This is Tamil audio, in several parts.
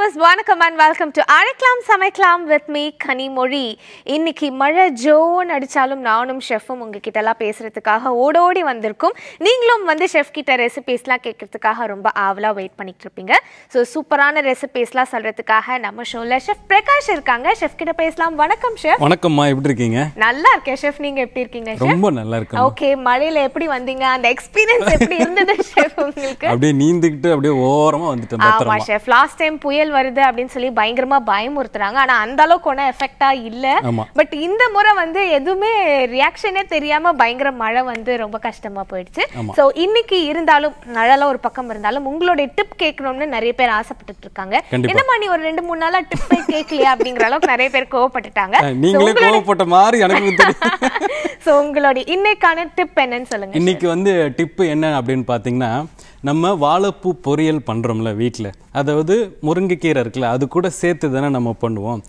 வியூவர்ஸ் வணக்கம் அண்ட் வெல்கம் டு அழைக்கலாம் சமைக்கலாம் வித் மீ கனிமொழி இன்னைக்கு மழை ஜோன் அடித்தாலும் நானும் ஷெஃபும் உங்ககிட்டலாம் பேசுகிறதுக்காக ஓடோடி வந்திருக்கும் நீங்களும் வந்து ஷெஃப் கிட்ட ரெசிபீஸ்லாம் கேட்குறதுக்காக ரொம்ப ஆவலாக வெயிட் பண்ணிட்டு இருப்பீங்க ஸோ சூப்பரான ரெசிபீஸ்லாம் சொல்கிறதுக்காக நம்ம ஷோவில் ஷெஃப் பிரகாஷ் இருக்காங்க ஷெஃப் கிட்ட பேசலாம் வணக்கம் ஷெஃப் வணக்கம்மா எப்படி இருக்கீங்க நல்லா இருக்கேன் ஷெஃப் நீங்கள் எப்படி இருக்கீங்க ரொம்ப நல்லா இருக்கு ஓகே மழையில எப்படி வந்தீங்க அந்த எக்ஸ்பீரியன்ஸ் எப்படி இருந்தது ஷெஃப் உங்களுக்கு அப்படியே நீந்துக்கிட்டு அப்படியே ஓரமாக வந்துட்டு ஆமாம் ஷெஃப் லாஸ்ட் டைம் புயல் புயல் வருது அப்படின்னு சொல்லி பயங்கரமா பயமுறுத்துறாங்க ஆனா அந்த அளவுக்கு ஒன்றும் எஃபெக்டா இல்ல பட் இந்த முறை வந்து எதுவுமே ரியாக்ஷனே தெரியாம பயங்கர மழை வந்து ரொம்ப கஷ்டமா போயிடுச்சு ஸோ இன்னைக்கு இருந்தாலும் மழை ஒரு பக்கம் இருந்தாலும் உங்களுடைய டிப் கேட்கணும்னு நிறைய பேர் ஆசைப்பட்டுட்டு இருக்காங்க என்ன மாதிரி ஒரு ரெண்டு மூணு நாளா டிப்பே கேட்கலையா அப்படிங்கிற அளவுக்கு நிறைய பேர் கோவப்பட்டுட்டாங்க நீங்களே கோவப்பட்ட மாதிரி எனக்கு ஸோ உங்களுடைய இன்னைக்கான டிப் என்னன்னு சொல்லுங்க இன்னைக்கு வந்து டிப் என்ன அப்படின்னு பாத்தீங்கன்னா நம்ம வாழைப்பூ பொரியல் பண்ணுறோம்ல வீட்டில் அதாவது முருங்கைக்கீரை இருக்குல்ல அது கூட சேர்த்து தானே நம்ம பண்ணுவோம்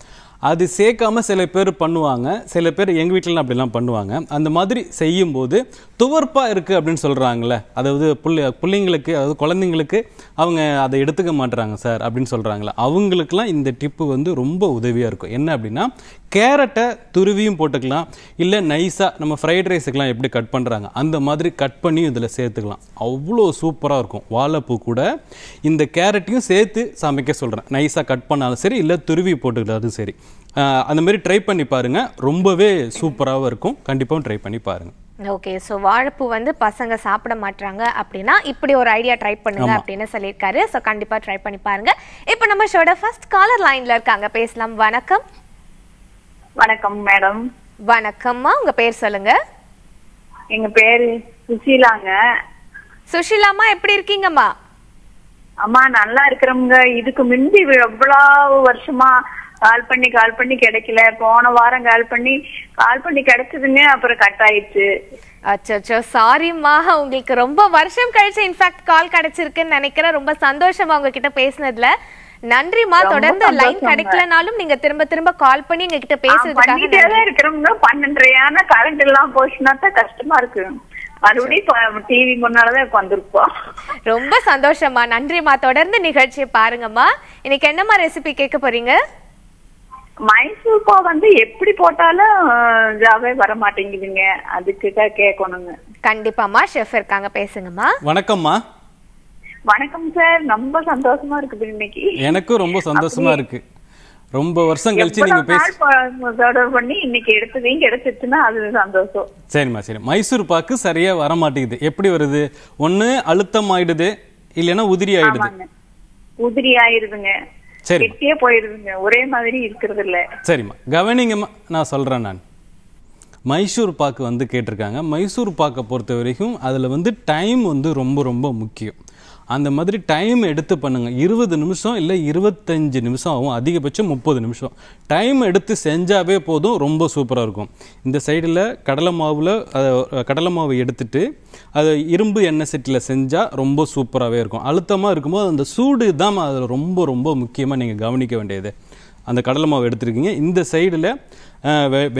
அது சேர்க்காம சில பேர் பண்ணுவாங்க சில பேர் எங்கள் வீட்டிலலாம் அப்படிலாம் பண்ணுவாங்க அந்த மாதிரி செய்யும்போது துவர்ப்பாக இருக்குது அப்படின்னு சொல்கிறாங்களே அதாவது பிள்ளை பிள்ளைங்களுக்கு அதாவது குழந்தைங்களுக்கு அவங்க அதை எடுத்துக்க மாட்டுறாங்க சார் அப்படின்னு சொல்கிறாங்களே அவங்களுக்குலாம் இந்த டிப்பு வந்து ரொம்ப உதவியாக இருக்கும் என்ன அப்படின்னா கேரட்டை துருவியும் போட்டுக்கலாம் இல்லை நைஸாக நம்ம ஃப்ரைட் ரைஸுக்கெலாம் எப்படி கட் பண்ணுறாங்க அந்த மாதிரி கட் பண்ணியும் இதில் சேர்த்துக்கலாம் அவ்வளோ சூப்பராக இருக்கும் வாழைப்பூ கூட இந்த கேரட்டையும் சேர்த்து சமைக்க சொல்கிறேன் நைஸாக கட் பண்ணாலும் சரி இல்லை துருவி போட்டுக்கிட்டாலும் சரி அந்த மாதிரி ட்ரை பண்ணி பாருங்க ரொம்பவே சூப்பராகவும் இருக்கும் கண்டிப்பாகவும் ட்ரை பண்ணி பாருங்க ஓகே ஸோ வாழைப்பூ வந்து பசங்க சாப்பிட மாட்டாங்க அப்படின்னா இப்படி ஒரு ஐடியா ட்ரை பண்ணுங்க அப்படின்னு சொல்லியிருக்காரு ஸோ கண்டிப்பாக ட்ரை பண்ணி பாருங்க இப்போ நம்ம ஷோட ஃபர்ஸ்ட் காலர் லைன்ல இருக்காங்க பேசலாம் வணக்கம் வணக்கம் மேடம் வணக்கம்மா உங்க பேர் சொல்லுங்க எங்க பேரு சுஷீலாங்க சுஷீலாமா எப்படி இருக்கீங்கம்மா அம்மா நல்லா இருக்கிறவங்க இதுக்கு முந்தி எவ்வளவு வருஷமா கால் பண்ணி கால் பண்ணி கிடைக்கல போன வாரம் கால் பண்ணி கால் பண்ணி கிடைச்சதுங்க அப்புறம் கட் ஆயிடுச்சு அச்சோ சாரிம்மா உங்களுக்கு ரொம்ப வருஷம் கழிச்சு இன்ஃபேக்ட் கால் கிடைச்சிருக்குன்னு நினைக்கிறேன் ரொம்ப சந்தோஷமா உங்ககிட்ட பேசினதுல நன்றிமா தொடர்ந்து லைன் கிடைக்கலனாலும் நீங்க திரும்ப திரும்ப கால் பண்ணி எங்க கிட்ட பேசுறதுக்காக இருக்கிறோம்னா பன்னெண்டரை ஆனா கரண்ட் எல்லாம் போச்சுன்னா கஷ்டமா இருக்கு மறுபடியும் டிவி முன்னாலதான் உட்காந்துருப்போம் ரொம்ப சந்தோஷமா நன்றிமா தொடர்ந்து நிகழ்ச்சியை பாருங்கம்மா இன்னைக்கு என்னம்மா ரெசிபி கேட்க போறீங்க மைசூர் பா வந்து எப்படி போட்டாலும் ஜாவே வர மாட்டேங்குதுங்க அதுக்கு தான் கேட்கணுங்க கண்டிப்பாமா ஷெஃப் இருக்காங்க பேசுங்கம்மா வணக்கம்மா வணக்கம் சார் ரொம்ப சந்தோஷமா இருக்குது இன்னைக்கு எனக்கும் ரொம்ப சந்தோஷமா இருக்கு ரொம்ப வருஷம் கழிச்சு நீங்க பேசி பண்ணி இன்னைக்கு எடுத்ததையும் எடுத்துச்சுன்னா அது சந்தோஷம் சரிம்மா சரி மைசூர் பாக்கு சரியா வர மாட்டேங்குது எப்படி வருது ஒண்ணு அழுத்தம் ஆயிடுது இல்லைன்னா உதிரி ஆயிடுது உதிரி ஆயிடுதுங்க கெட்டியே போயிடுதுங்க ஒரே மாதிரி இருக்கிறது இல்ல சரிம்மா கவனிங்கம்மா நான் சொல்றேன் நான் மைசூர் பாக்கு வந்து கேட்டிருக்காங்க மைசூர் பாக்கை பொறுத்த வரைக்கும் அதில் வந்து டைம் வந்து ரொம்ப ரொம்ப முக்கியம் அந்த மாதிரி டைம் எடுத்து பண்ணுங்கள் இருபது நிமிஷம் இல்லை இருபத்தஞ்சி நிமிஷம் ஆகும் அதிகபட்சம் முப்பது நிமிஷம் டைம் எடுத்து செஞ்சாவே போதும் ரொம்ப சூப்பராக இருக்கும் இந்த சைடில் கடலை மாவில் கடலை மாவை எடுத்துட்டு அதை இரும்பு எண்ணெய் செட்டில் செஞ்சால் ரொம்ப சூப்பராகவே இருக்கும் அழுத்தமாக இருக்கும்போது அந்த சூடு தான் அதில் ரொம்ப ரொம்ப முக்கியமாக நீங்கள் கவனிக்க வேண்டியது அந்த கடலை மாவு எடுத்துருக்கீங்க இந்த சைடில்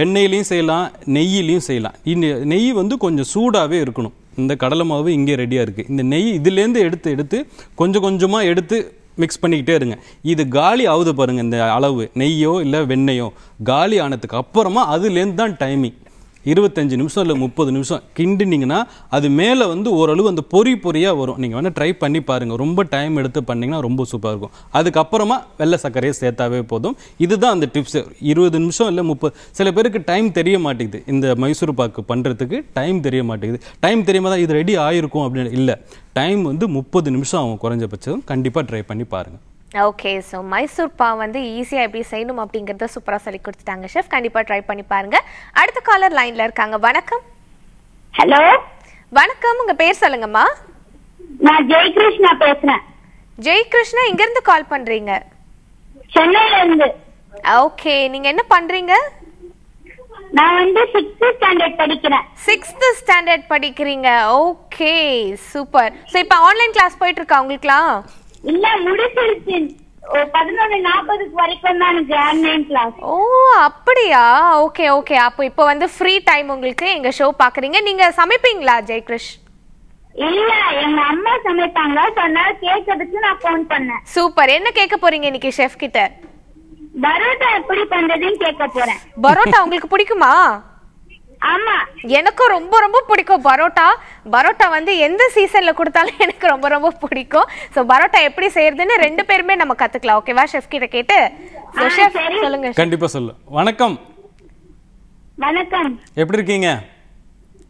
வெண்ணெயிலையும் செய்யலாம் நெய்யிலையும் செய்யலாம் நெய் வந்து கொஞ்சம் சூடாகவே இருக்கணும் இந்த கடலை மாவு இங்கே ரெடியாக இருக்குது இந்த நெய் இதுலேருந்து எடுத்து எடுத்து கொஞ்சம் கொஞ்சமாக எடுத்து மிக்ஸ் பண்ணிக்கிட்டே இருங்க இது காலி ஆகுது பாருங்கள் இந்த அளவு நெய்யோ இல்லை வெண்ணெயோ காலி ஆனதுக்கு அப்புறமா அதுலேருந்து தான் டைமிங் இருபத்தஞ்சு நிமிஷம் இல்லை முப்பது நிமிஷம் கிண்டினீங்கன்னா அது மேலே வந்து ஓரளவு அந்த பொறி பொறியாக வரும் நீங்கள் வேணால் ட்ரை பண்ணி பாருங்கள் ரொம்ப டைம் எடுத்து பண்ணிங்கன்னா ரொம்ப சூப்பராக இருக்கும் அதுக்கப்புறமா வெள்ளை சர்க்கரையை சேர்த்தாவே போதும் இதுதான் அந்த டிப்ஸ் இருபது நிமிஷம் இல்லை முப்பது சில பேருக்கு டைம் தெரிய மாட்டேங்குது இந்த மைசூர் பாக்கு பண்ணுறதுக்கு டைம் தெரிய மாட்டேங்குது டைம் தெரியாமல் தான் இது ரெடி ஆகிருக்கும் அப்படின்னு இல்லை டைம் வந்து முப்பது நிமிஷம் ஆகும் குறைஞ்சபட்சம் கண்டிப்பாக ட்ரை பண்ணி பாருங்கள் ஓகே ஸோ மைசூர் பா வந்து ஈஸியாக எப்படி செய்யணும் அப்படிங்கிறத சூப்பராக சொல்லி கொடுத்துட்டாங்க ஷெஃப் கண்டிப்பாக ட்ரை பண்ணி பாருங்க அடுத்த காலர் லைன்ல இருக்காங்க வணக்கம் ஹலோ வணக்கம் உங்க பேர் சொல்லுங்கம்மா நான் ஜெய் கிருஷ்ணா பேசுறேன் ஜெய் கிருஷ்ணா இருந்து கால் பண்றீங்க ஓகே நீங்க என்ன பண்றீங்க நான் வந்து 6th ஸ்டாண்டர்ட் படிக்கிறேன் 6th ஸ்டாண்டர்ட் படிக்கிறீங்க ஓகே சூப்பர் சோ இப்போ ஆன்லைன் கிளாஸ் போயிட்டு இருக்கா உங்களுக்குலாம் இல்ல முடிச்சிருச்சு நாற்பதுக்கு வரைக்கும் கிளாஸ் ஓ அப்படியா ஓகே ஓகே அப்போ இப்போ வந்து ஃப்ரீ டைம் உங்களுக்கு எங்க ஷோ பாக்குறீங்க நீங்க சமைப்பீங்களா இல்ல எங்க அம்மா நான் ஃபோன் பண்ணேன் சூப்பர் என்ன கேட்க போறீங்க இன்னைக்கு கிட்ட பரோட்டா எப்படி கேட்க போறேன் பரோட்டா உங்களுக்கு பிடிக்குமா ஆமா எனக்கும் ரொம்ப ரொம்ப பிடிக்கும் பரோட்டா பரோட்டா வந்து எந்த சீசன்ல கொடுத்தாலும் எனக்கு ரொம்ப ரொம்ப பிடிக்கும் சோ பரோட்டா எப்படி செய்யறதுன்னு ரெண்டு பேருமே நம்ம கத்துக்கலாம் ஓகேவா செஃப் கிட்ட கேட்டு சொல்லுங்க கண்டிப்பா சொல்லு வணக்கம் வணக்கம் எப்படி இருக்கீங்க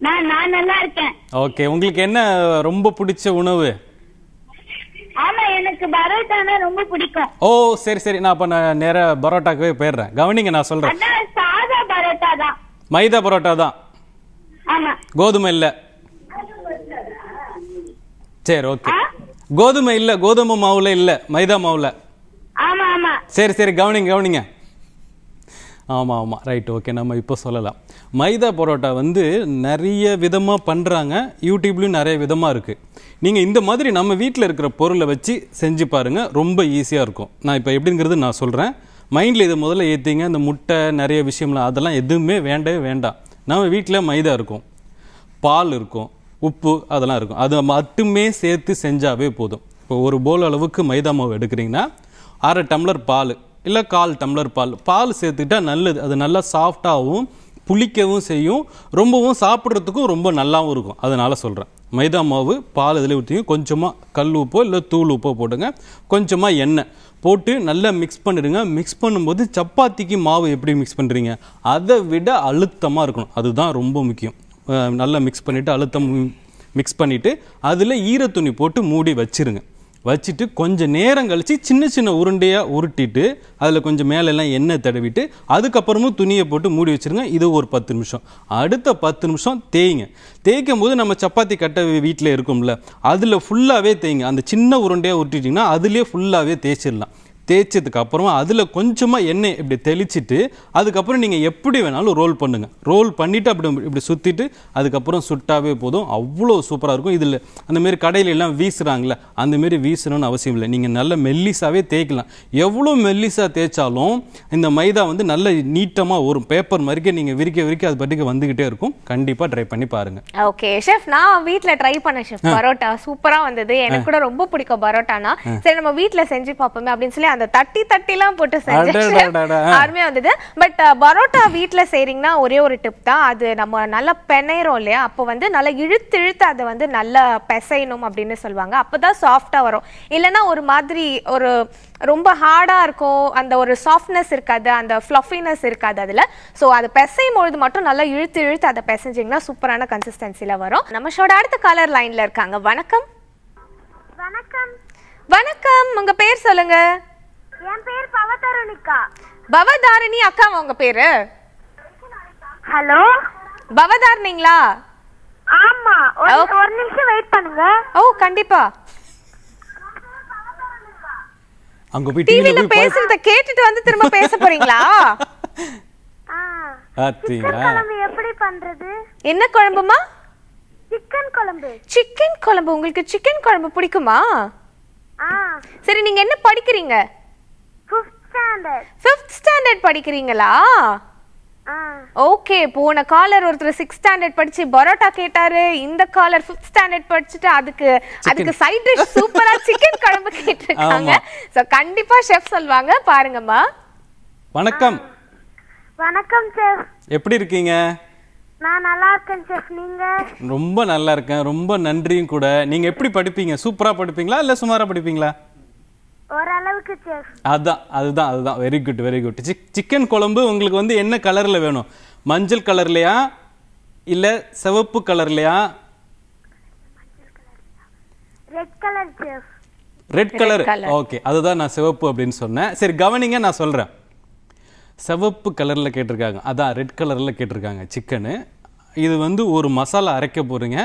நான் நான் நல்லா இருக்கேன் ஓகே உங்களுக்கு என்ன ரொம்ப பிடிச்ச உணவு ஆமா எனக்கு பரோட்டானா ரொம்ப பிடிக்கும் ஓ சரி சரி நான் அப்ப நான் நேரா பரோட்டாக்கவே போயிடுறேன் கவனிங்க நான் சொல்றேன் சாதா பரோட்டா தான் மைதா பரோட்டா தான் கோதுமை இல்ல சரி ஓகே கோதுமை இல்ல கோதுமை மாவுல இல்ல மைதா மாவுல சரி சரி கவனிங்க கவனிங்க ஆமாம் ஆமாம் ரைட் ஓகே நம்ம இப்போ சொல்லலாம் மைதா பரோட்டா வந்து நிறைய விதமாக பண்ணுறாங்க யூடியூப்லேயும் நிறைய விதமாக இருக்குது நீங்கள் இந்த மாதிரி நம்ம வீட்டில் இருக்கிற பொருளை வச்சு செஞ்சு பாருங்கள் ரொம்ப ஈஸியாக இருக்கும் நான் இப்போ எப்படிங்கிறது நான் சொல்கிறேன் மைண்டில் இதை முதல்ல ஏற்றிங்க அந்த முட்டை நிறைய விஷயம்லாம் அதெல்லாம் எதுவுமே வேண்டவே வேண்டாம் நம்ம வீட்டில் மைதா இருக்கும் பால் இருக்கும் உப்பு அதெல்லாம் இருக்கும் அது மட்டுமே சேர்த்து செஞ்சாவே போதும் இப்போ ஒரு போல் அளவுக்கு மைதா மாவு எடுக்கிறீங்கன்னா அரை டம்ளர் பால் இல்லை கால் டம்ளர் பால் பால் சேர்த்துக்கிட்டா நல்லது அது நல்லா சாஃப்டாகவும் புளிக்கவும் செய்யும் ரொம்பவும் சாப்பிட்றதுக்கும் ரொம்ப நல்லாவும் இருக்கும் அதனால் சொல்கிறேன் மைதா மாவு பால் இதில் ஊற்றிங்க கொஞ்சமாக கல் உப்போ இல்லை தூள் உப்போ போடுங்க கொஞ்சமாக எண்ணெய் போட்டு நல்லா மிக்ஸ் பண்ணிடுங்க மிக்ஸ் பண்ணும்போது சப்பாத்திக்கு மாவு எப்படி மிக்ஸ் பண்ணுறீங்க அதை விட அழுத்தமாக இருக்கணும் அதுதான் ரொம்ப முக்கியம் நல்லா மிக்ஸ் பண்ணிவிட்டு அழுத்தம் மிக்ஸ் பண்ணிவிட்டு அதில் ஈரத்துணி போட்டு மூடி வச்சுருங்க வச்சுட்டு கொஞ்சம் நேரம் கழித்து சின்ன சின்ன உருண்டையாக உருட்டிட்டு அதில் கொஞ்சம் மேலெல்லாம் எண்ணெய் தடவிட்டு அதுக்கப்புறமும் துணியை போட்டு மூடி வச்சுருங்க இது ஒரு பத்து நிமிஷம் அடுத்த பத்து நிமிஷம் தேய்ங்க தேய்க்கும் போது நம்ம சப்பாத்தி கட்டை வீட்டில் இருக்கும்ல அதில் ஃபுல்லாகவே தேய்ங்க அந்த சின்ன உருண்டையாக உருட்டிட்டிங்கன்னா அதுலேயே ஃபுல்லாகவே தேய்ச்சிடலாம் தேய்ச்சதுக்கு அப்புறமா அதில் கொஞ்சமாக எண்ணெய் இப்படி தெளிச்சிட்டு அதுக்கப்புறம் நீங்கள் எப்படி வேணாலும் ரோல் பண்ணுங்கள் ரோல் பண்ணிவிட்டு அப்படி இப்படி சுற்றிட்டு அதுக்கப்புறம் சுட்டாவே போதும் அவ்வளோ சூப்பராக இருக்கும் இதில் அந்தமாரி கடையில் எல்லாம் வீசுகிறாங்களே அந்தமாரி வீசணும்னு அவசியம் இல்லை நீங்கள் நல்ல மெல்லிஸாகவே தேய்க்கலாம் எவ்வளோ மெல்லிஸாக தேய்ச்சாலும் இந்த மைதா வந்து நல்ல நீட்டமாக வரும் பேப்பர் மாதிரிக்கே நீங்கள் விரிக்க விரிக்க அது பாட்டுக்கு வந்துக்கிட்டே இருக்கும் கண்டிப்பாக ட்ரை பண்ணி பாருங்கள் ஓகே ஷெஃப் நான் வீட்டில் ட்ரை பண்ணேன் ஷெஃப் பரோட்டா சூப்பராக வந்தது எனக்கு கூட ரொம்ப பிடிக்கும் பரோட்டானா சரி நம்ம வீட்டில் செஞ்சு பார்ப்போமே அப்படின்னு சொல்லி அந்த தட்டி தட்டிலாம் போட்டு செஞ்சேன் அருமையாக வந்தது பட் uh, பரோட்டா வீட்டுல செய்றீங்கன்னா ஒரே ஒரு டிப் தான் அது நம்ம நல்லா பெனையிறோம் இல்லையா அப்போ வந்து நல்லா இழுத்து இழுத்து அதை வந்து நல்லா பெசையணும் அப்படின்னு சொல்லுவாங்க அப்போ சாஃப்டா வரும் இல்லைன்னா ஒரு மாதிரி ஒரு ரொம்ப ஹார்டா இருக்கும் அந்த ஒரு சாஃப்ட்னஸ் இருக்காது அந்த ஃப்ளஃபினஸ் இருக்காது அதுல ஸோ அது பெசையும் பொழுது மட்டும் நல்லா இழுத்து இழுத்து அதை பெசைஞ்சிங்கன்னா சூப்பரான கன்சிஸ்டன்சில வரும் நம்ம ஷோட அடுத்த காலர் லைன்ல இருக்காங்க வணக்கம் வணக்கம் வணக்கம் உங்க பேர் சொல்லுங்க என் பேர் பவதாரணிக்கா பவதாரணி அக்கா உங்க பேரு ஹலோ பவதாரணிங்களா ஆமா ஒரு நிமிஷம் வெயிட் பண்ணுங்க ஓ கண்டிப்பா அங்க போய் டிவில பேசுறத கேட்டுட்டு வந்து திரும்ப பேச போறீங்களா எப்படி பண்றது என்ன குழம்புமா சிக்கன் குழம்பு சிக்கன் குழம்பு உங்களுக்கு சிக்கன் குழம்பு பிடிக்குமா சரி நீங்க என்ன படிக்கிறீங்க ஃபிஃப்த் ஸ்டாண்டர்ட் படிக்கிறீங்களா ஓகே போன காலர் ஒருத்தர் சிக்ஸ் ஸ்டாண்டர்ட் படிச்சு பரோட்டா கேட்டாரு இந்த காலர் ஃபிஃப்த் ஸ்டாண்டர்ட் படிச்சுட்டு அதுக்கு அதுக்கு சைட் டிஷ் சூப்பரா சிக்கன் குழம்பு கேட்டிருக்காங்க சோ கண்டிப்பா ஷெஃப் சொல்வாங்க பாருங்கம்மா வணக்கம் வணக்கம் செஃப் எப்படி இருக்கீங்க நான் நல்லா இருக்கேன் செஃப் நீங்க ரொம்ப நல்லா இருக்கேன் ரொம்ப நன்றியும் கூட நீங்க எப்படி படிப்பீங்க சூப்பரா படிப்பீங்களா இல்ல சுமாரா படிப்பீங்களா ஓரளவுக்கு அதுதான் அதுதான் அதுதான் very good very good chicken குழம்பு உங்களுக்கு வந்து என்ன கலரில் வேணும் மஞ்சள் கலர்லையா இல்லை சிவப்பு கலர்லையா ரெட் கலர் செஃப் ரெட் கலர் ஓகே அதுதான் நான் சிவப்பு அப்படின்னு சொன்னேன் சரி கவனிங்க நான் சொல்கிறேன் சிவப்பு கலரில் கேட்டிருக்காங்க அதான் ரெட் கலரில் கேட்டிருக்காங்க சிக்கனு இது வந்து ஒரு மசாலா அரைக்க போகிறீங்க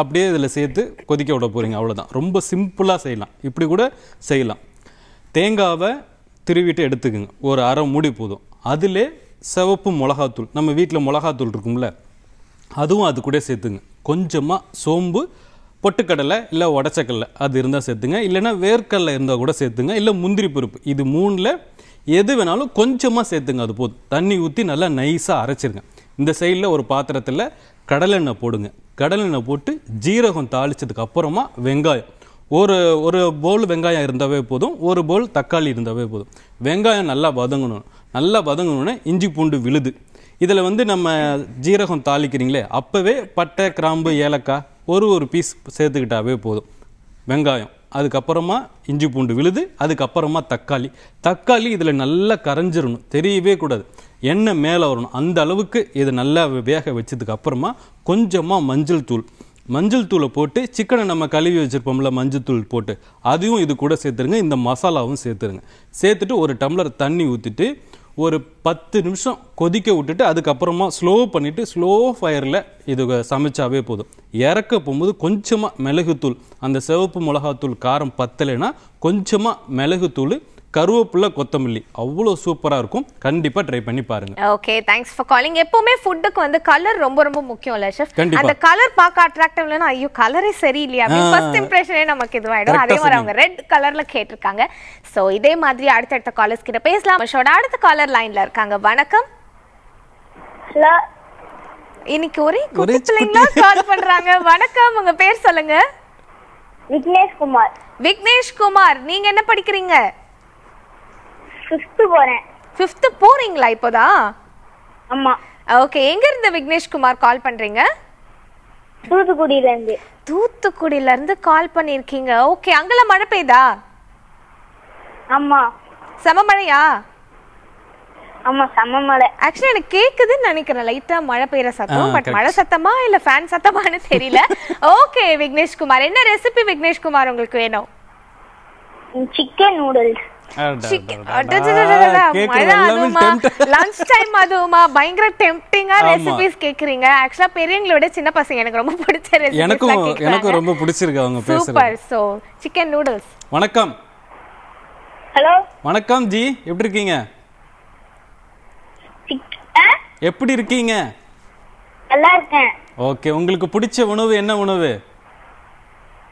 அப்படியே இதில் சேர்த்து கொதிக்க விட போகிறீங்க அவ்வளோதான் ரொம்ப சிம்பிளாக செய்யலாம் இப்படி கூட செய்யலாம் தேங்காவை திருவிட்டு எடுத்துக்குங்க ஒரு அரை மூடி போதும் அதில் சிவப்பு மிளகாத்தூள் நம்ம வீட்டில் மிளகாத்தூள் இருக்கும்ல அதுவும் அது கூட சேர்த்துங்க கொஞ்சமாக சோம்பு பொட்டுக்கடலை இல்லை உடச்சக்கடலை அது இருந்தால் சேர்த்துங்க இல்லைனா வேர்க்கடலை இருந்தால் கூட சேர்த்துங்க இல்லை முந்திரி பருப்பு இது மூணில் எது வேணாலும் கொஞ்சமாக சேர்த்துங்க அது போதும் தண்ணி ஊற்றி நல்லா நைஸாக அரைச்சிருங்க இந்த சைடில் ஒரு பாத்திரத்தில் கடலெண்ணெய் போடுங்க கடலெண்ணெய் போட்டு ஜீரகம் தாளித்ததுக்கு அப்புறமா வெங்காயம் ஒரு ஒரு போல் வெங்காயம் இருந்தாவே போதும் ஒரு போல் தக்காளி இருந்தாவே போதும் வெங்காயம் நல்லா வதங்கணும் நல்லா வதங்கணுன்னு இஞ்சி பூண்டு விழுது இதில் வந்து நம்ம ஜீரகம் தாளிக்கிறீங்களே அப்போவே பட்டை கிராம்பு ஏலக்காய் ஒரு ஒரு பீஸ் சேர்த்துக்கிட்டாவே போதும் வெங்காயம் அதுக்கப்புறமா இஞ்சி பூண்டு விழுது அதுக்கப்புறமா தக்காளி தக்காளி இதில் நல்லா கரைஞ்சிடணும் தெரியவே கூடாது எண்ணெய் மேலே வரணும் அந்த அளவுக்கு இது நல்லா வேக வச்சதுக்கப்புறமா கொஞ்சமாக மஞ்சள் தூள் மஞ்சள் தூளை போட்டு சிக்கனை நம்ம கழுவி வச்சுருப்போம்ல மஞ்சள் தூள் போட்டு அதையும் இது கூட சேர்த்துருங்க இந்த மசாலாவும் சேர்த்துருங்க சேர்த்துட்டு ஒரு டம்ளர் தண்ணி ஊற்றிட்டு ஒரு பத்து நிமிஷம் கொதிக்க விட்டுட்டு அதுக்கப்புறமா ஸ்லோ பண்ணிவிட்டு ஸ்லோ ஃபயரில் இது சமைச்சாவே போதும் இறக்க போகும்போது கொஞ்சமாக மிளகுத்தூள் அந்த சிவப்பு மிளகாத்தூள் காரம் பத்தலைன்னா கொஞ்சமாக மிளகுத்தூள் கருவேப்பிலை கொத்தமல்லி அவ்வளோ சூப்பராக இருக்கும் கண்டிப்பாக ட்ரை பண்ணி பாருங்க ஓகே தேங்க்ஸ் ஃபார் காலிங் எப்பவுமே ஃபுட்டுக்கு வந்து கலர் ரொம்ப ரொம்ப முக்கியம் இல்ல ஷெஃப் அந்த கலர் பார்க்க அட்ராக்டிவ் இல்லைன்னா ஐயோ கலரே சரி சரியில்லையா ஃபர்ஸ்ட் இம்ப்ரெஷனே நமக்கு இதுவாயிடும் அதே மாதிரி அவங்க ரெட் கலர்ல கேட்டிருக்காங்க ஸோ இதே மாதிரி அடுத்தடுத்த காலர்ஸ் கிட்ட பேசலாம் ஷோட அடுத்த காலர் லைன்ல இருக்காங்க வணக்கம் ஹலோ இன்னைக்கு ஒரே குட்டி கால் பண்றாங்க வணக்கம் உங்க பேர் சொல்லுங்க விக்னேஷ் குமார் விக்னேஷ் குமார் நீங்க என்ன படிக்கிறீங்க ஃபிஃப்த் போறேன் ஃபிஃப்த்து போறீங்களா இப்போதா ஆமா ஓகே எங்க இருந்து விக்னேஷ் குமார் கால் பண்றீங்க தூத்துக்குடியில இருந்து தூத்துக்குடியில இருந்து கால் பண்ணிருக்கீங்க ஓகே அங்கல மழை பெய்தா ஆமா சம மழையா ஆமா சம மழை ஆக்சுவலி எனக்கு கேக்குதுன்னு நினைக்கிறேன் லைட்டா மழை பெய்யற சத்தம் பட் மழை சத்தமா இல்ல ஃபேன் சத்தமானு தெரியல ஓகே விக்னேஷ் குமார் என்ன ரெசிபி விக்னேஷ்குமார் உங்களுக்கு வேணும் சிக்கன் நூடுல்ஸ் பயங்கர ஆக்சுவலா விட சின்ன பசங்க எனக்கு ரொம்ப பிடிச்ச ரொம்ப பிடிச்சிருக்கு நூடுல்ஸ் வணக்கம் வணக்கம் ஜி எப்படி இருக்கீங்க எப்படி இருக்கீங்க நல்லா இருக்கேன் ஓகே உங்களுக்கு பிடிச்ச உணவு என்ன உணவு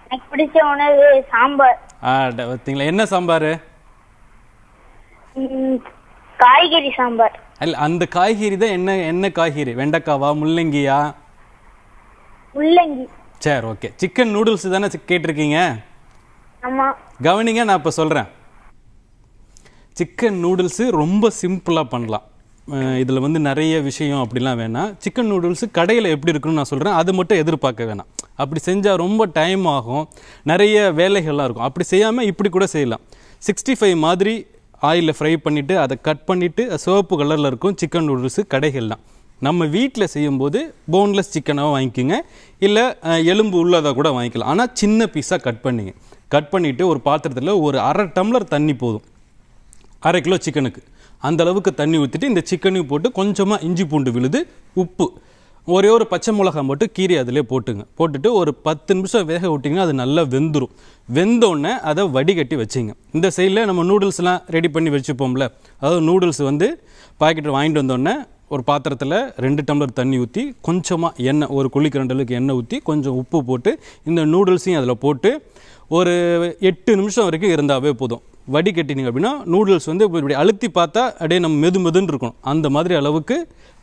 எனக்கு பிடிச்ச உணவு சாம்பார் ஆ என்ன சாம்பார் காய்கறி சாம்பார் இல்ல அந்த காய்கறி தான் என்ன என்ன காய்கறி வெண்டைக்காவா முள்ளங்கியா முள்ளங்கி சரி ஓகே சிக்கன் நூடுல்ஸ் தானே கேட்டிருக்கீங்க ஆமா கவனிங்க நான் இப்போ சொல்கிறேன் சிக்கன் நூடுல்ஸ் ரொம்ப சிம்பிளாக பண்ணலாம் இதில் வந்து நிறைய விஷயம் அப்படிலாம் வேணாம் சிக்கன் நூடுல்ஸ் கடையில் எப்படி இருக்குன்னு நான் சொல்கிறேன் அது மட்டும் எதிர்பார்க்க வேணாம் அப்படி செஞ்சால் ரொம்ப டைம் ஆகும் நிறைய வேலைகள்லாம் இருக்கும் அப்படி செய்யாமல் இப்படி கூட செய்யலாம் சிக்ஸ்டி ஃபைவ் மாதிரி ஆயிலில் ஃப்ரை பண்ணிவிட்டு அதை கட் பண்ணிவிட்டு சிவப்பு கலரில் இருக்கும் சிக்கன் நூடுல்ஸு கடைகள்லாம் நம்ம வீட்டில் செய்யும்போது போன்லெஸ் சிக்கனாக வாங்கிக்கோங்க இல்லை எலும்பு உள்ளதாக கூட வாங்கிக்கலாம் ஆனால் சின்ன பீஸாக கட் பண்ணுங்க கட் பண்ணிவிட்டு ஒரு பாத்திரத்தில் ஒரு அரை டம்ளர் தண்ணி போதும் அரை கிலோ சிக்கனுக்கு அந்த அளவுக்கு தண்ணி ஊற்றிட்டு இந்த சிக்கனையும் போட்டு கொஞ்சமாக இஞ்சி பூண்டு விழுது உப்பு ஒரே ஒரு பச்சை மிளகா மட்டும் கீரி அதிலே போட்டுங்க போட்டுட்டு ஒரு பத்து நிமிஷம் வேக விட்டிங்கன்னா அது நல்லா வெந்துடும் வெந்தோடனே அதை வடிகட்டி வச்சுங்க இந்த சைடில் நம்ம நூடுல்ஸ்லாம் ரெடி பண்ணி வச்சுப்போம்ல அதாவது நூடுல்ஸ் வந்து பாக்கெட் வாங்கிட்டு வந்தோடனே ஒரு பாத்திரத்தில் ரெண்டு டம்ளர் தண்ணி ஊற்றி கொஞ்சமாக எண்ணெய் ஒரு குழிக்கரண்டலுக்கு எண்ணெய் ஊற்றி கொஞ்சம் உப்பு போட்டு இந்த நூடுல்ஸையும் அதில் போட்டு ஒரு எட்டு நிமிஷம் வரைக்கும் இருந்தாவே போதும் வடி அப்படின்னா நூடுல்ஸ் வந்து இப்படி அழுத்தி பார்த்தா அப்படியே நம்ம மெது மெதுன்னு இருக்கணும் அந்த மாதிரி அளவுக்கு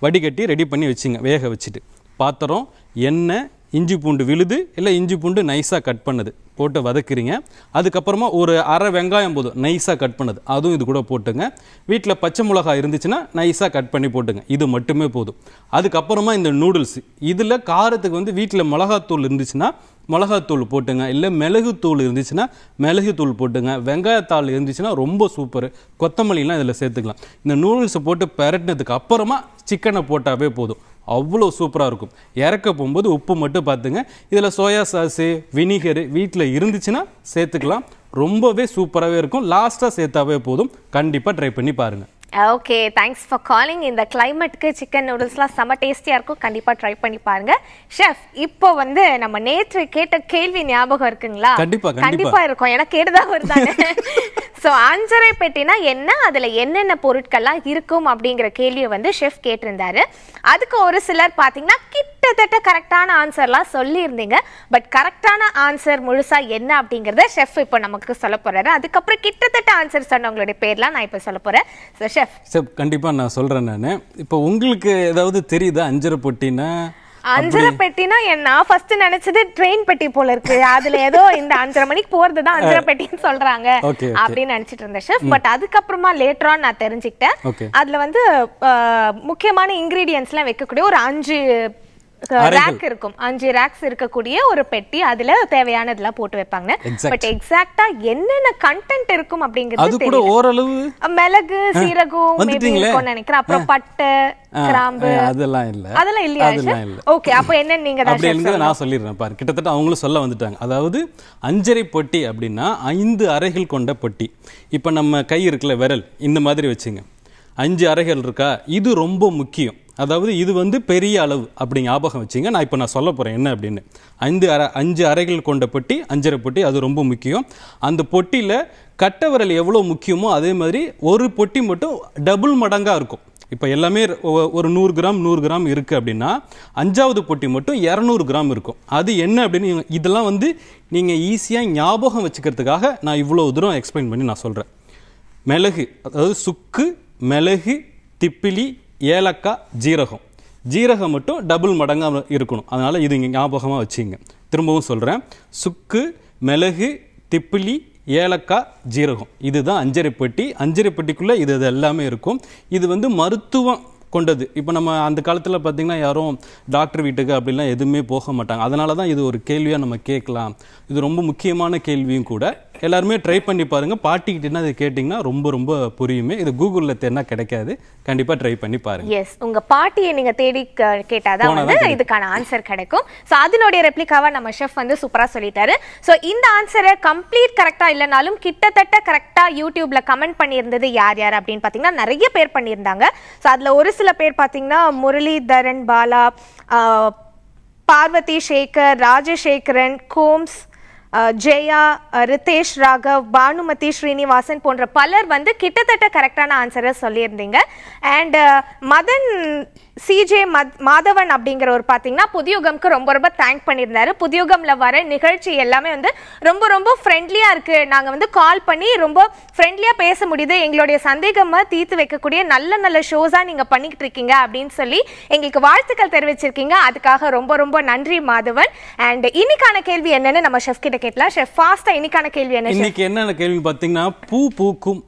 வடிகட்டி ரெடி பண்ணி வச்சுங்க வேக வச்சுட்டு பாத்திரம் எண்ணெய் இஞ்சி பூண்டு விழுது இல்லை இஞ்சி பூண்டு நைஸாக கட் பண்ணுது போட்டு வதக்குறீங்க அதுக்கப்புறமா ஒரு அரை வெங்காயம் போதும் நைஸாக கட் பண்ணது அதுவும் இது கூட போட்டுங்க வீட்டில் பச்சை மிளகாய் இருந்துச்சுன்னா நைஸாக கட் பண்ணி போட்டுங்க இது மட்டுமே போதும் அதுக்கப்புறமா இந்த நூடுல்ஸ் இதில் காரத்துக்கு வந்து வீட்டில் மிளகாத்தூள் இருந்துச்சுன்னா மிளகாத்தூள் போட்டுங்க இல்லை மிளகுத்தூள் இருந்துச்சுன்னா மிளகுத்தூள் போட்டுங்க வெங்காயத்தாள் இருந்துச்சுன்னா ரொம்ப சூப்பர் கொத்தமல்லாம் இதில் சேர்த்துக்கலாம் இந்த நூடுல்ஸை போட்டு பரட்டினதுக்கு அப்புறமா சிக்கனை போட்டாவே போதும் அவ்வளோ சூப்பராக இருக்கும் இறக்க போகும்போது உப்பு மட்டும் பார்த்துங்க இதில் சோயா சாஸு வினிகர் வீட்டில் இருந்துச்சுன்னா சேர்த்துக்கலாம் ரொம்பவே சூப்பராகவே இருக்கும் லாஸ்ட்டாக சேர்த்தாவே போதும் கண்டிப்பாக ட்ரை பண்ணி பாருங்கள் ஓகே தேங்க்ஸ் ஃபார் காலிங் இந்த கிளைமேட்டுக்கு சிக்கன் நூடுல்ஸ்லாம் செம்ம டேஸ்டியாக இருக்கும் கண்டிப்பாக ட்ரை பண்ணி பாருங்க ஷெஃப் இப்போ வந்து நம்ம நேற்று கேட்ட கேள்வி ஞாபகம் இருக்குங்களா கண்டிப்பாக கண்டிப்பாக இருக்கும் ஏன்னா கேட்டுதான் வருதாங்க ஸோ அஞ்சரை பெட்டினா என்ன அதில் என்னென்ன பொருட்கள்லாம் இருக்கும் அப்படிங்கிற கேள்வியை வந்து ஷெஃப் கேட்டிருந்தாரு அதுக்கு ஒரு சிலர் பார்த்தீங்கன்னா கிட் கிட்டத்தட்ட கரெக்டான ஆன்சர்லாம் சொல்லியிருந்தீங்க பட் கரெக்டான ஆன்சர் முழுசா என்ன அப்படிங்கறத செஃப் இப்போ நமக்கு சொல்ல போறாரு அதுக்கப்புறம் கிட்டத்தட்ட ஆன்சர் சொன்னவங்களுடைய பேர்லாம் நான் இப்போ சொல்ல போறேன் செஃப் ஷெஃப் ஷெஃப் நான் சொல்றேன் நான் இப்போ உங்களுக்கு ஏதாவது தெரியுதா அஞ்சரை பொட்டின்னா அஞ்சரை பெட்டினா என்ன ஃபர்ஸ்ட் நினைச்சது ட்ரெயின் பெட்டி போல இருக்கு அதுல ஏதோ இந்த அஞ்சரை மணிக்கு போறது தான் அஞ்சரை பெட்டின்னு சொல்றாங்க அப்படின்னு நினைச்சிட்டு இருந்தேன் ஷெஃப் பட் அதுக்கப்புறமா லேட்டரா நான் தெரிஞ்சுக்கிட்டேன் அதுல வந்து முக்கியமான இன்கிரீடியன்ஸ் எல்லாம் வைக்கக்கூடிய ஒரு அஞ்சு ரேக் இருக்கும் அஞ்சு ரேக்ஸ் இருக்கக்கூடிய ஒரு பெட்டி அதுல தேவையானதெல்லாம் போட்டு வைப்பாங்க பட் எக்ஸாக்ட்டா என்னென்ன கண்டென்ட் இருக்கும் அப்படிங்கிறது கூட ஓரளவு மிளகு சீரகம் நினைக்கிறேன் அப்புறம் பட்டை கிராம்பு அதெல்லாம் இல்ல அதெல்லாம் இல்லையா ஓகே அப்ப என்ன நீங்க அப்படி இருந்தது நான் சொல்லிடுறேன் பாரு கிட்டத்தட்ட அவங்களும் சொல்ல வந்துட்டாங்க அதாவது அஞ்சரை பொட்டி அப்படின்னா ஐந்து அறைகள் கொண்ட பொட்டி இப்போ நம்ம கை இருக்குல விரல் இந்த மாதிரி வச்சுங்க அஞ்சு அறைகள் இருக்கா இது ரொம்ப முக்கியம் அதாவது இது வந்து பெரிய அளவு அப்படி ஞாபகம் வச்சுங்க நான் இப்போ நான் சொல்ல போகிறேன் என்ன அப்படின்னு ஐந்து அரை அஞ்சு அறைகள் கொண்ட பொட்டி அஞ்சரை பொட்டி அது ரொம்ப முக்கியம் அந்த பொட்டியில் கட்டவரல் எவ்வளோ முக்கியமோ அதே மாதிரி ஒரு பொட்டி மட்டும் டபுள் மடங்காக இருக்கும் இப்போ எல்லாமே ஒரு நூறு கிராம் நூறு கிராம் இருக்குது அப்படின்னா அஞ்சாவது பொட்டி மட்டும் இரநூறு கிராம் இருக்கும் அது என்ன அப்படின்னு இதெல்லாம் வந்து நீங்கள் ஈஸியாக ஞாபகம் வச்சுக்கிறதுக்காக நான் இவ்வளோ தூரம் எக்ஸ்பிளைன் பண்ணி நான் சொல்கிறேன் மிளகு அதாவது சுக்கு மிளகு திப்பிலி ஏலக்காய் ஜீரகம் ஜீரகம் மட்டும் டபுள் மடங்காக இருக்கணும் அதனால் இது இங்கே ஞாபகமாக வச்சுங்க திரும்பவும் சொல்கிறேன் சுக்கு மிளகு திப்பிலி ஏலக்காய் ஜீரகம் இதுதான் அஞ்சரை பெட்டி அஞ்சரை பெட்டிக்குள்ளே இது இது எல்லாமே இருக்கும் இது வந்து மருத்துவம் கொண்டது இப்போ நம்ம அந்த காலத்தில் பார்த்திங்கன்னா யாரும் டாக்டர் வீட்டுக்கு அப்படிலாம் எதுவுமே போக மாட்டாங்க அதனால தான் இது ஒரு கேள்வியாக நம்ம கேட்கலாம் இது ரொம்ப முக்கியமான கேள்வியும் கூட எல்லாருமே ட்ரை பண்ணி பாருங்கள் பாட்டிக்கிட்டேன்னா அது கேட்டிங்கன்னா ரொம்ப ரொம்ப புரியுமே இது கூகுளில் தேடினா கிடைக்காது கண்டிப்பாக ட்ரை பண்ணி பாருங்கள் எஸ் உங்கள் பாட்டியை நீங்கள் தேடி கேட்டால் தான் வந்து இதுக்கான ஆன்சர் கிடைக்கும் ஸோ அதனுடைய ரெப்ளிகாவாக நம்ம ஷெஃப் வந்து சூப்பராக சொல்லிட்டாரு ஸோ இந்த ஆன்சரை கம்ப்ளீட் கரெக்டாக இல்லைனாலும் கிட்டத்தட்ட கரெக்டாக யூடியூப்பில் கமெண்ட் பண்ணியிருந்தது யார் யார் அப்படின்னு பார்த்தீங்கன்னா நிறைய பேர் பண்ணியிருந்தாங்க ஸோ அதில் ஒரு சில பேர் பார்த்தீங்கன்னா முரளிதரன் பாலா பார்வதி சேகர் ராஜசேகரன் கோம்ஸ் ஜெயா ரிதேஷ் ராகவ் பானுமதி ஸ்ரீனிவாசன் போன்ற பலர் வந்து கிட்டத்தட்ட கரெக்டான ஆன்சரை சொல்லியிருந்தீங்க அண்ட் மதன் சிஜே மத் மாதவன் ஒரு பார்த்தீங்கன்னா புதியுகம்க்கு ரொம்ப ரொம்ப தேங்க் பண்ணியிருந்தாரு புதியுகமில் வர நிகழ்ச்சி எல்லாமே வந்து ரொம்ப ரொம்ப ஃப்ரெண்ட்லியாக இருக்குது நாங்கள் வந்து கால் பண்ணி ரொம்ப ஃப்ரெண்ட்லியாக பேச முடியுது எங்களுடைய சந்தேகமாக தீர்த்து வைக்கக்கூடிய நல்ல நல்ல ஷோஸாக நீங்கள் பண்ணிக்கிட்டு இருக்கீங்க அப்படின்னு சொல்லி எங்களுக்கு வாழ்த்துக்கள் தெரிவிச்சிருக்கீங்க அதுக்காக ரொம்ப ரொம்ப நன்றி மாதவன் அண்ட் இன்னைக்கான கேள்வி என்னன்னு நம்ம ஷெஃப் கிட்ட கேட்டலாம் ஷெஃப் ஃபாஸ்ட்டாக இன்னைக்கான கேள்வி என்ன இன்னைக்கு என்னென்ன கேள்வி பார்த்தீங்கன்னா பூ பூக்கும்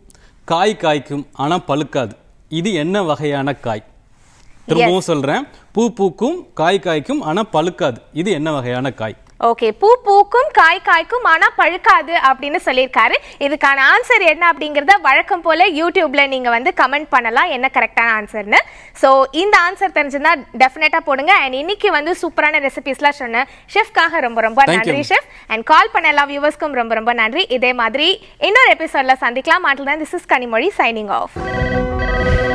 காய் காய்க்கும் ஆனால் பழுக்காது இது என்ன வகையான காய் திரும்பவும் சொல்றேன் பூ பூக்கும் காய் காய்க்கும் ஆனா பழுக்காது இது என்ன வகையான காய் ஓகே பூ பூக்கும் காய் காய்க்கும் ஆனா பழுக்காது அப்படின்னு சொல்லியிருக்காரு இதுக்கான ஆன்சர் என்ன அப்படிங்கறத வழக்கம் போல யூடியூப்ல நீங்க வந்து கமெண்ட் பண்ணலாம் என்ன கரெக்டான ஆன்சர்னு ஸோ இந்த ஆன்சர் தெரிஞ்சுன்னா டெஃபினட்டா போடுங்க அண்ட் இன்னைக்கு வந்து சூப்பரான ரெசிபிஸ்லாம் சொன்னேன் ஷெஃப்காக ரொம்ப ரொம்ப நன்றி ஷெஃப் அண்ட் கால் பண்ண எல்லா வியூவர்ஸ்க்கும் ரொம்ப ரொம்ப நன்றி இதே மாதிரி இன்னொரு எபிசோட்ல சந்திக்கலாம் மாட்டில் தான் this is Kanimozhi signing of